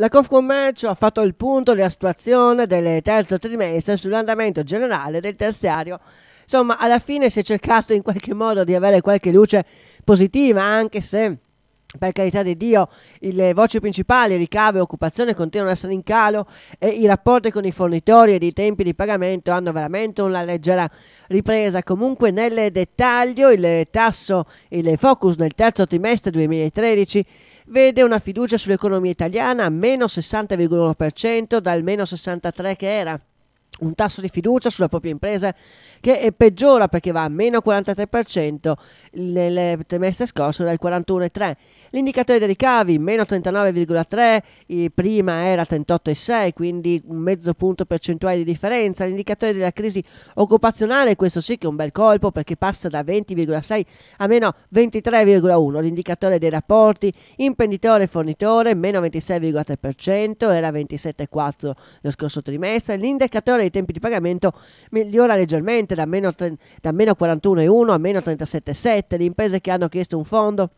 La Confcommercio ha fatto il punto della situazione del terzo trimestre sull'andamento generale del terziario. Insomma, alla fine si è cercato in qualche modo di avere qualche luce positiva, anche se per carità di Dio, le voci principali, ricave e occupazione continuano ad essere in calo e i rapporti con i fornitori ed i tempi di pagamento hanno veramente una leggera ripresa. Comunque nel dettaglio il tasso, il focus nel terzo trimestre 2013 vede una fiducia sull'economia italiana a meno 60,1% dal meno 63 che era un tasso di fiducia sulla propria impresa che è peggiora perché va a meno 43% nel trimestre scorso dal 41,3%. L'indicatore dei ricavi meno 39,3%, prima era 38,6%, quindi un mezzo punto percentuale di differenza. L'indicatore della crisi occupazionale, questo sì che è un bel colpo perché passa da 20,6 a meno 23,1%. L'indicatore dei rapporti imprenditore-fornitore meno 26,3%, era 27,4% lo scorso trimestre. L'indicatore i tempi di pagamento migliora leggermente da meno, da meno 41,1 a meno 37,7. Le imprese che hanno chiesto un fondo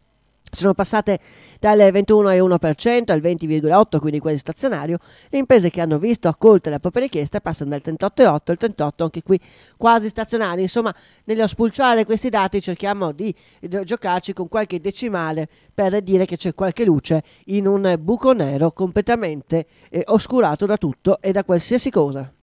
sono passate dal 21,1% al 20,8%, quindi quasi stazionario. Le imprese che hanno visto accolte la propria richiesta passano dal 38,8% al 38%, anche qui quasi stazionario. Insomma, nello spulciare questi dati cerchiamo di giocarci con qualche decimale per dire che c'è qualche luce in un buco nero completamente eh, oscurato da tutto e da qualsiasi cosa.